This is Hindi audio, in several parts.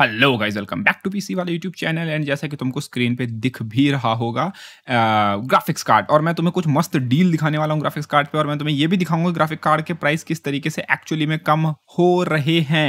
hello guys welcome back to PC वाला यूट्यूब चैनल एंड जैसा कि तुमको स्क्रीन पे दिख भी रहा होगा ग्राफिक्स कार्ड और मैं तुम्हें कुछ मस्त डील दिखाने वाला हूँ ग्राफिक्स कार्ड पे और मैं तुम्हें ये भी दिखाऊंगा ग्राफिक कार्ड के प्राइस किस तरीके से एक्चुअली में कम हो रहे हैं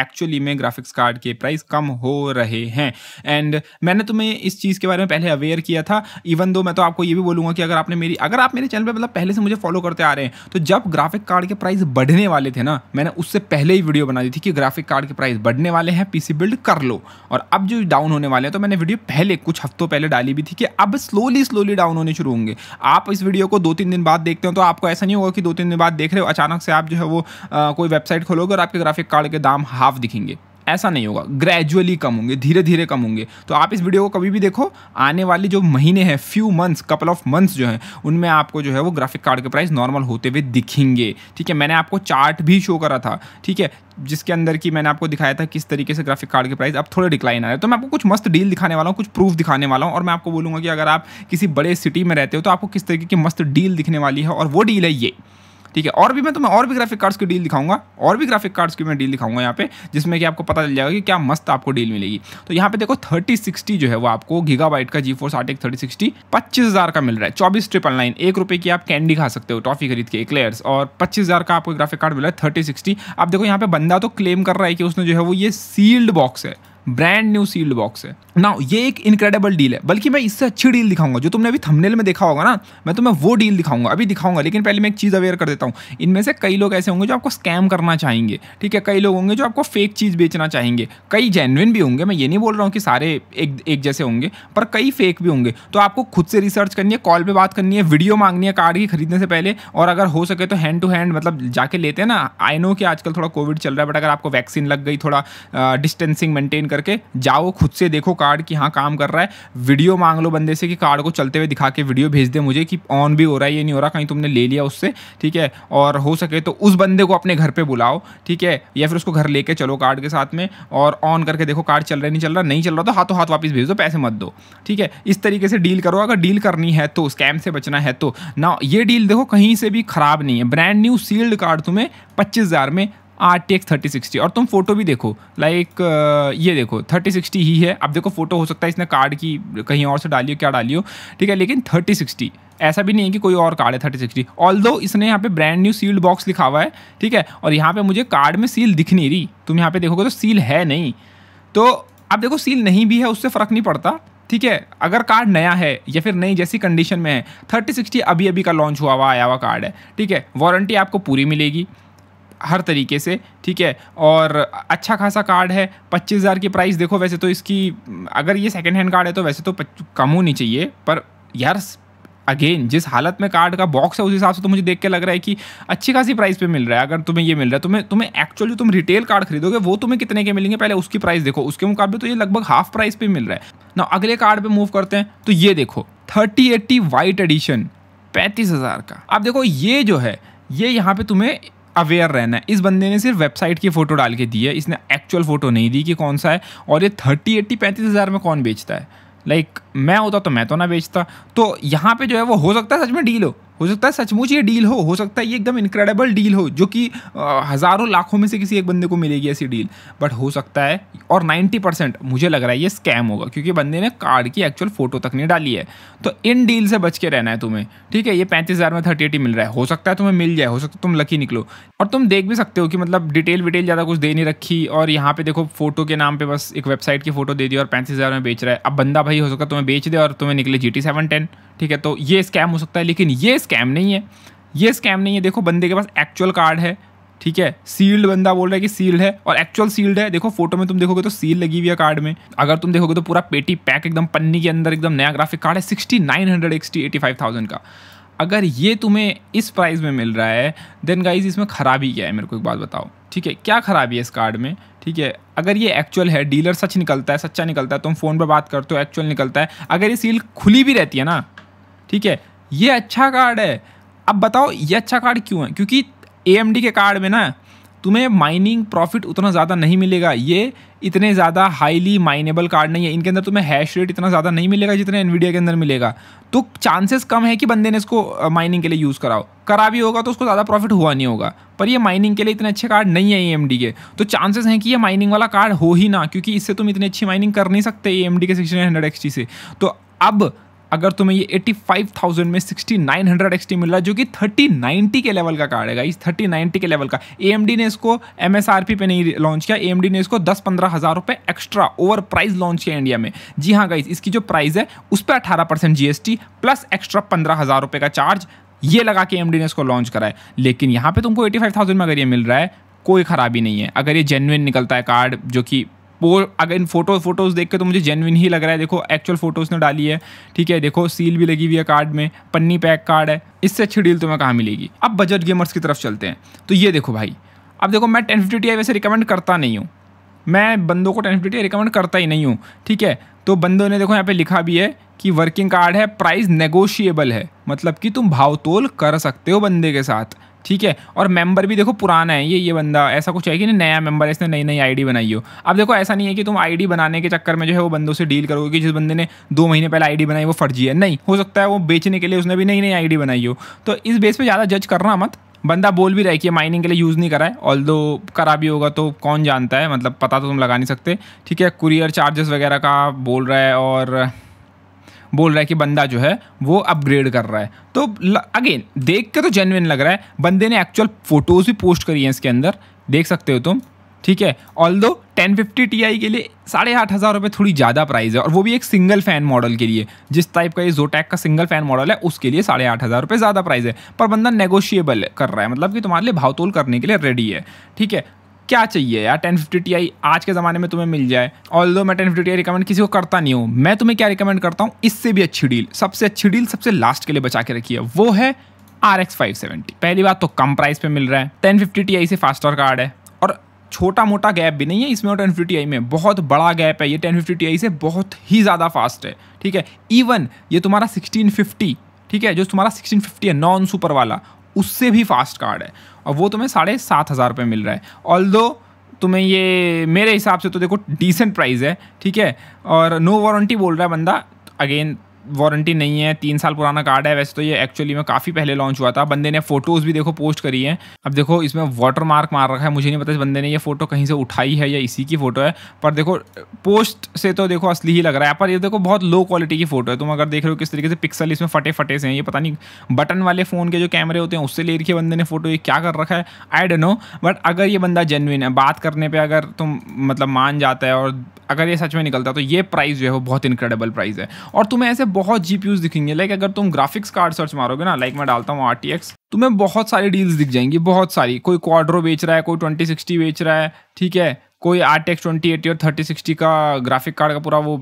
एक्चुअली में ग्राफिक्स कार्ड के प्राइस कम हो रहे हैं एंड मैंने तुम्हें इस चीज़ के बारे में पहले अवेयर किया था इवन दो मैं तो आपको ये भी बोलूँगा कि अगर आपने मेरी अगर आप मेरे चैनल पर मतलब पहले से मुझे फॉलो करते आ रहे हैं तो जब ग्राफिक कार्ड के प्राइस बढ़ने वाले थे ना मैंने उससे पहले ही वीडियो बना दी थी कि ग्राफिक कार्ड के प्राइस बढ़ने वाले हैं पीसी बिल्ड कर लो और अब जो डाउन होने वाले हैं तो मैंने वीडियो पहले कुछ हफ्तों पहले डाली भी थी कि अब स्लोली स्लोली डाउन होने शुरू होंगे आप इस वीडियो को दो तीन दिन बाद देखते हो तो आपको ऐसा नहीं होगा कि दो तीन दिन बाद देख रहे हो अचानक से आप जो है वो आ, कोई वेबसाइट खोलोगे और आपके ग्राफिक कार्ड के दाम हाफ दिखेंगे ऐसा नहीं होगा ग्रेजुअली कम होंगे धीरे धीरे कम होंगे तो आप इस वीडियो को कभी भी देखो आने वाले जो महीने हैं few months couple of months जो हैं उनमें आपको जो है वो ग्राफिक कार्ड के प्राइस नॉर्मल होते हुए दिखेंगे ठीक है मैंने आपको चार्ट भी शो करा था ठीक है जिसके अंदर की मैंने आपको दिखाया था किस तरीके से ग्राफिक कार्ड के प्राइस अब थोड़े डिक्लाइन आ रहे तो मैं आपको कुछ मस्त डील दिखाने वाला हूँ कुछ प्रूफ दिखाने वाला हूँ और मैं आपको बोलूँगा कि अगर आप किसी बड़े सिटी में रहते हो तो आपको किस तरीके की मस्त डील दिखने वाली है और वो डील है ये ठीक है और भी मैं तुम्हें और भी ग्राफिक कार्ड्स की डील दिखाऊंगा और भी ग्राफिक कार्ड्स की मैं डील दिखाऊंगा यहाँ पे जिसमें कि आपको पता चल जाएगा कि क्या मस्त आपको डील मिलेगी तो यहाँ पे देखो थर्टी सिक्सटी जो है वो आपको गीगा बाइट का जी फोर्स आर्टिक थर्टी सिक्सटी पच्चीस हज़ार का मिल रहा है चौबीस ट्रिपल नाइन एक रुपये की आप कैंडी खा सकते हो टॉफी खरीद के क्लेयर्स और पच्चीस हज़ार का आपको ग्राफिक कार्ड मिला है थर्टी सिक्सटी आप देखो यहाँ पे बंदा तो क्लेम कर रहा है कि उसने जो है वो ये सील्ड बॉक्स है ब्रांड न्यू सील्ड बॉक्स है ना ये एक इनक्रेडिबल डील है बल्कि मैं इससे अच्छी डील दिखाऊंगा जो तुमने अभी थंबनेल में देखा होगा ना मैं तुम्हें वो डील दिखाऊंगा अभी दिखाऊंगा लेकिन पहले मैं एक चीज़ अवेयर कर देता हूँ इनमें से कई लोग ऐसे होंगे जो आपको स्कैम करना चाहेंगे ठीक है कई लोग होंगे जो आपको फेक चीज़ बेचना चाहेंगे कई जेनविन भी होंगे मैं ये नहीं बोल रहा हूँ कि सारे एक एक जैसे होंगे पर कई फेक भी होंगे तो आपको खुद से रिसर्च करनी है कॉल पर बात करनी है वीडियो मांगनी है कार्ड की खरीदने से पहले और अगर हो सके तो हैंड टू हैंड मतलब जाके लेते हैं ना आई नो कि आजकल थोड़ा कोविड चल रहा है बट अगर आपको वैक्सीन लग गई थोड़ा डिस्टेंसिंग मेंटेन करके जाओ खुद से देखो कार्ड कि हाँ काम कर रहा है वीडियो मांग लो बंदे से कि कार्ड को चलते हुए दिखा के वीडियो भेज दे मुझे कि ऑन भी हो रहा है ये नहीं हो रहा कहीं तुमने ले लिया उससे ठीक है और हो सके तो उस बंदे को अपने घर पर बुलाओ ठीक है या फिर उसको घर लेके चलो कार्ड के साथ में और ऑन करके देखो कार्ड चल रहा नहीं चल रहा नहीं चल रहा तो हाथों हाथ वापस भेज दो पैसे मत दो ठीक है इस तरीके से डील करो अगर डील करनी है तो स्कैम से बचना है तो ना ये डील देखो कहीं से भी ख़राब नहीं है ब्रांड न्यू सील्ड कार्ड तुम्हें पच्चीस हज़ार में R T X thirty sixty और तुम फोटो भी देखो लाइक uh, ये देखो थर्टी सिक्सटी ही है अब देखो फोटो हो सकता है इसने कार्ड की कहीं और से डालियो क्या डालियो ठीक है लेकिन थर्टी सिक्सटी ऐसा भी नहीं है कि कोई और कार्ड है थर्टी सिक्सटी ऑल दो इसने यहाँ पे ब्रांड न्यू सील्ड बॉक्स लिखा हुआ है ठीक है और यहाँ पे मुझे कार्ड में सील दिख नहीं रही तुम यहाँ पे देखोगे तो सील है नहीं तो अब देखो सील नहीं भी है उससे फ़र्क नहीं पड़ता ठीक है अगर कार्ड नया है या फिर नई जैसी कंडीशन में है थर्टी सिक्सटी अभी अभी का लॉन्च हुआ हुआ आया हुआ कार्ड है ठीक है वारंटी आपको पूरी मिलेगी हर तरीके से ठीक है और अच्छा खासा कार्ड है पच्चीस हज़ार की प्राइस देखो वैसे तो इसकी अगर ये सेकेंड हैंड कार्ड है तो वैसे तो कम होनी चाहिए पर यार अगेन जिस हालत में कार्ड का बॉक्स है उस हिसाब से तो मुझे देख के लग रहा है कि अच्छी खासी प्राइस पे मिल रहा है अगर तुम्हें ये मिल रहा है तुम्हें तुम्हें एक्चुअल जो तुम रिटेल कार्ड खरीदोगे वो तुम्हें कितने के मिलेंगे पहले उसकी प्राइस देखो उसके मुकाबले तो ये लगभग हाफ प्राइस पे मिल रहा है ना अगले कार्ड पर मूव करते हैं तो ये देखो थर्टी एट्टी वाइट एडिशन पैंतीस हज़ार का आप देखो ये जो है ये यहाँ पर तुम्हें अवेयर रहना है इस बंदे ने सिर्फ वेबसाइट की फ़ोटो डाल के दी है इसने एक्चुअल फ़ोटो नहीं दी कि कौन सा है और ये थर्टी एट्टी पैंतीस हज़ार में कौन बेचता है लाइक like, मैं होता तो मैं तो ना बेचता तो यहाँ पे जो है वो हो सकता है सच में डील हो हो सकता है सचमुच ये डील हो हो सकता है ये एकदम इनक्रेडिबल डील हो जो कि हज़ारों लाखों में से किसी एक बंदे को मिलेगी ऐसी डील बट हो सकता है और 90 परसेंट मुझे लग रहा है ये स्कैम होगा क्योंकि बंदे ने कार्ड की एक्चुअल फ़ोटो तक नहीं डाली है तो इन डील से बच के रहना है तुम्हें ठीक है ये पैंतीस हज़ार में थर्टी एटी मिल रहा है हो सकता है तुम्हें मिल जाए हो सकता है तुम लकी निकलो और तुम देख भी सकते हो कि मतलब डिटेल विटेल ज़्यादा कुछ दे नहीं रखी और यहाँ पे देखो फोटो के नाम पर बस एक वेबसाइट की फ़ोटो दे दी और पैंतीस हज़ार में बेच रहा है अब बंदा भाई हो सकता है तुम्हें बेच दे और तुम्हें निकले जी टी सेवन टेन ठीक है तो ये स्कैम हो सकता है लेकिन ये स्कैम नहीं है ये स्कैम नहीं है देखो बंदे के पास एक्चुअल कार्ड है ठीक है सील्ड बंदा बोल रहा है कि सील्ड है और एक्चुअल सील्ड है देखो फोटो में तुम देखोगे तो सील लगी हुई है कार्ड में अगर तुम देखोगे तो पूरा पेटी पैक एकदम पन्नी के अंदर एकदम नया ग्राफिक कार्ड है sixty nine hundred XT eighty five thousand का अगर ये तुम्हें इस प्राइस में मिल रहा है देन गाइज इसमें ख़राबी क्या है मेरे को एक बात बताओ ठीक है क्या ख़राबी है इस कार्ड में ठीक है अगर ये एक्चुअल है डीलर सच निकलता है सच्चा निकलता है तुम फ़ोन पर बात करते हो एक्चुअल निकलता है अगर ये सील खुली भी रहती है ना ठीक है ये अच्छा कार्ड है अब बताओ ये अच्छा कार्ड क्यों है क्योंकि ए के कार्ड में ना तुम्हें माइनिंग प्रॉफिट उतना ज़्यादा नहीं मिलेगा ये इतने ज़्यादा हाईली माइनेबल कार्ड नहीं है इनके अंदर तुम्हें हैश रेट इतना ज़्यादा नहीं मिलेगा जितना एनवीडिया के अंदर मिलेगा तो चांसेस कम है कि बंदे ने इसको माइनिंग के लिए यूज़ कराओ करा भी होगा तो उसको ज़्यादा प्रॉफिट हुआ नहीं होगा पर ये माइनिंग के लिए इतने अच्छे कार्ड नहीं है ए के तो चांसेस हैं कि ये माइनिंग वाला कार्ड हो ही ना क्योंकि इससे तुम इतनी अच्छी माइनिंग कर नहीं सकते ए के सिक्स हंड्रेड से तो अब अगर तुम्हें ये 85,000 में 6900 XT मिल रहा है जो कि 3090 के लेवल का कार्ड है इस 3090 के लेवल का AMD ने इसको MSRP पे नहीं लॉन्च किया AMD ने इसको दस पंद्रह हज़ार रुपये एक्स्ट्रा ओवर प्राइस लॉन्च किया इंडिया में जी हाँ गाइज इसकी जो प्राइस है उस पर अठारह परसेंट जी प्लस एक्स्ट्रा पंद्रह हज़ार रुपये का चार्ज ये लगा के एम ने इसको लॉन्च करा है लेकिन यहाँ पे तुमको 85,000 में अगर ये मिल रहा है कोई ख़राबी नहीं है अगर ये जेनविन निकलता है कार्ड जो कि वो अगर इन फोटो फोटोज़ देख के तो मुझे जेनविन ही लग रहा है देखो एक्चुअल फ़ोटो उसने डाली है ठीक है देखो सील भी लगी हुई है कार्ड में पन्नी पैक कार्ड है इससे अच्छी डील तुम्हें कहाँ मिलेगी अब बजट गेमर्स की तरफ चलते हैं तो ये देखो भाई अब देखो मैं टेन फिफ्टी टी वैसे रिकमेंड करता नहीं हूँ मैं बंदों को टेन फिफ्टी रिकमेंड करता ही नहीं हूँ ठीक है तो बंदों ने देखो यहाँ पे लिखा भी है कि वर्किंग कार्ड है प्राइस नेगोशिएबल है मतलब कि तुम भाव तोल कर सकते हो बंदे के साथ ठीक है और मेंबर भी देखो पुराना है ये ये बंदा ऐसा कुछ है कि नहीं नया मेंबर है इसने नई नई आईडी बनाई हो अब देखो ऐसा नहीं है कि तुम आईडी बनाने के चक्कर में जो है वो बंदों से डील करोगे कि जिस बंदे ने दो महीने पहले आईडी बनाई वो फर्जी है नहीं हो सकता है वो बेचने के लिए उसने भी नई नई आई बनाई हो तो इस बेस पर ज़्यादा जज करना मत बंदा बोल भी रहा है कि माइनिंग के लिए यूज़ नहीं करा है ऑल दो करा भी होगा तो कौन जानता है मतलब पता तो तुम लगा नहीं सकते ठीक है कुरियर चार्जेस वगैरह का बोल रहा है और बोल रहा है कि बंदा जो है वो अपग्रेड कर रहा है तो अगेन देख के तो जेनविन लग रहा है बंदे ने एक्चुअल फ़ोटोज़ भी पोस्ट करी हैं इसके अंदर देख सकते हो तुम ठीक है ऑल दो टेन फिफ्टी टी आई के लिए साढ़े आठ हज़ार रुपये थोड़ी ज़्यादा प्राइस है और वो भी एक सिंगल फ़ैन मॉडल के लिए जिस टाइप का ये जोटैक का सिंगल फ़ैन मॉडल है उसके लिए साढ़े आठ हज़ार रुपये ज़्यादा प्राइस है पर बंदा नेगोशिएबल कर रहा है मतलब कि तुम्हारे लिए भाव तोल करने के लिए रेडी है ठीक है क्या चाहिए यार टेन फिफ्टी टी आई आज के ज़माने में तुम्हें मिल जाए ऑल दो मैं ten fifty T I recommend किसी को करता नहीं हूँ मैं तुम्हें क्या रिकमेंड करता हूँ इससे भी अच्छी डील सबसे अच्छी डील सबसे लास्ट के लिए बचा के रखी है वो है आर एक्स फाइव सेवेंटी पहली बात तो कम प्राइस पे मिल रहा है टेन फिफ्टी टी आई से फास्टर कार्ड है और छोटा मोटा गैप भी नहीं है इसमें और टेन फिफ्टी आई में बहुत बड़ा गैप है ये टेन फिफ्टी टी आई से बहुत ही ज़्यादा फास्ट है ठीक है इवन ये तुम्हारा सिक्सटीन फिफ्टी ठीक है जो तुम्हारा सिक्सटीन फिफ्टी है नॉन सुपर वाला उससे भी फास्ट कार्ड है और वो तुम्हें साढ़े सात हज़ार रुपये मिल रहा है ऑल तुम्हें ये मेरे हिसाब से तो देखो डिसेंट प्राइस है ठीक है और नो वारंटी बोल रहा है बंदा अगेन वारंटी नहीं है तीन साल पुराना कार्ड है वैसे तो ये एक्चुअली में काफ़ी पहले लॉन्च हुआ था बंदे ने फोटोज़ भी देखो पोस्ट करी है अब देखो इसमें वाटर मार्क मार रखा है मुझे नहीं पता इस बंदे ने ये फोटो कहीं से उठाई है या इसी की फ़ोटो है पर देखो पोस्ट से तो देखो असली ही लग रहा है पर ये देखो बहुत लो क्वालिटी की फ़ोटो है तुम अगर देख रहे हो किस तरीके से पिक्सल इसमें फटे फटे से हैं ये पता नहीं बटन वाले फ़ोन के जो कैमरे होते हैं उससे ले रखिए बंदे ने फ़ोटो ये क्या कर रखा है आई डोंट नो बट अगर ये बंदा जेनविन है बात करने पर अगर तुम मतलब मान जाता है और अगर ये सच में निकलता तो ये प्राइस जो है वो बहुत इनक्रेडिबल प्राइस है और तुम्हें ऐसे बहुत जीपीयूज दिखेंगे लाइक अगर तुम ग्राफिक्स कार्ड सर्च मारोगे ना लाइक मैं डालता हूँ आरटीएक्स तुम्हें बहुत सारी डील्स दिख जाएंगी बहुत सारी कोई क्वाड्रो बेच रहा है कोई ट्वेंटी सिक्सटी बेच रहा है ठीक है कोई आर टेक्स ट्वेंटी एटी और थर्टी सिक्सटी का ग्राफिक कार्ड का पूरा वो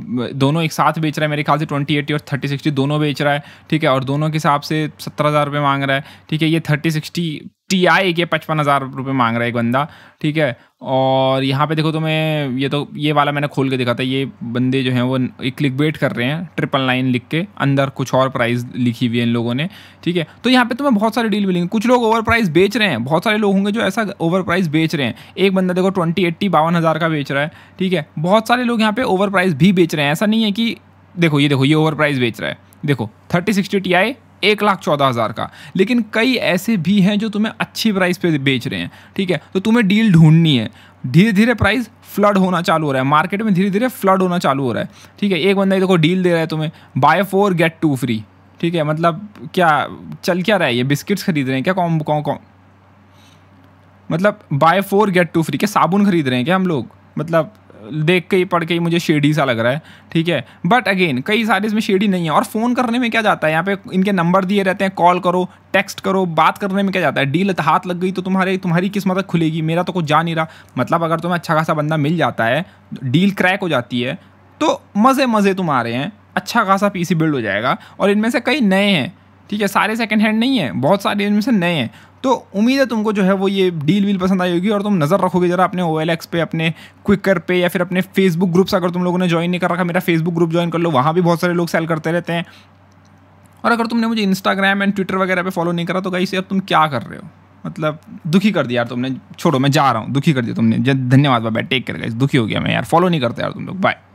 दोनों एक साथ बेच रहा है मेरे ख्याल से ट्वेंटी एटी और थर्टी सिक्सटी दोनों बेच रहा है ठीक है और दोनों के हिसाब से सत्रह हज़ार रुपये मांग रहा है ठीक है ये थर्टी सिक्सटी टी आई के पचपन हज़ार रुपये मांग रहा है एक बंदा ठीक है और यहाँ पे देखो तुम्हें ये तो ये वाला मैंने खोल के देखा था ये बंदे जो हैं वो एक क्लिक वेट कर रहे हैं ट्रिपल नाइन लिख के अंदर कुछ और प्राइस लिखी हुई है इन लोगों ने ठीक है तो यहाँ पे तुम्हें बहुत सारे डील मिलेंगे कुछ लोग ओवर प्राइस बेच रहे हैं बहुत सारे लोग होंगे जो ऐसा ओवर प्राइस बेच रहे हैं एक बंदा देखो ट्वेंटी एट्टी बावन हज़ार का बेच रहा है ठीक है बहुत सारे लोग यहाँ पे ओवर प्राइस भी बेच रहे हैं ऐसा नहीं है कि देखो ये देखो ये ओवर प्राइस बेच रहा है देखो थर्टी सिक्सटी टी आई एक लाख चौदह हज़ार का लेकिन कई ऐसे भी हैं जो तुम्हें अच्छी प्राइस पे बेच रहे हैं ठीक है तो तुम्हें डील ढूंढनी है धीरे धीरे प्राइस फ्लड होना चालू हो रहा है मार्केट में धीरे धीरे फ्लड होना चालू हो रहा है ठीक है एक बंदा देखो डील दे रहा है तुम्हें buy four get two free ठीक है मतलब क्या चल क्या रहा है ये बिस्किट्स खरीद रहे हैं क्या कौन कौन कौन मतलब buy four get two free क्या साबुन खरीद रहे हैं क्या हम लोग मतलब देख के ही पढ़ के ही मुझे शेडी सा लग रहा है ठीक है बट अगेन कई सारे इसमें शेडी नहीं है और फ़ोन करने में क्या जाता है यहाँ पे इनके नंबर दिए रहते हैं कॉल करो टेक्स्ट करो बात करने में क्या जाता है डील हाथ लग गई तो तुम्हारे तुम्हारी किस्मत खुलेगी मेरा तो कुछ जा नहीं रहा मतलब अगर तुम्हें अच्छा खासा बंदा मिल जाता है डील क्रैक हो जाती है तो मज़े मज़े तुम आ रहे हैं अच्छा खासा पी बिल्ड हो जाएगा और इनमें से कई नए हैं ठीक है सारे सेकेंड हैंड नहीं है बहुत सारे इनमें से नए हैं तो उम्मीद है तुमको जो है वो ये डील वील पसंद आई होगी और तुम नज़र रखोगे ज़रा अपने ओ पे अपने क्विकर पे या फिर अपने फेसबुक ग्रुप्स अगर तुम लोगों ने ज्वाइन नहीं कर रखा मेरा फेसबुक ग्रुप ज्वाइन कर लो वहाँ भी बहुत सारे लोग सेल करते रहते हैं और अगर तुमने मुझे इंस्टाग्राम एंड ट्विटर वगैरह पे फॉलो नहीं करा तो से यार तुम क्या कर रहे हो मतलब दुखी कर दिया यार तुमने छोड़ो मैं जा रहा हूँ दुखी कर दिया तुमने धन्यवाद बाबा टेक कर गए दुखी हो गया मैं यार फॉलो नहीं करते यार तुम लोग बाय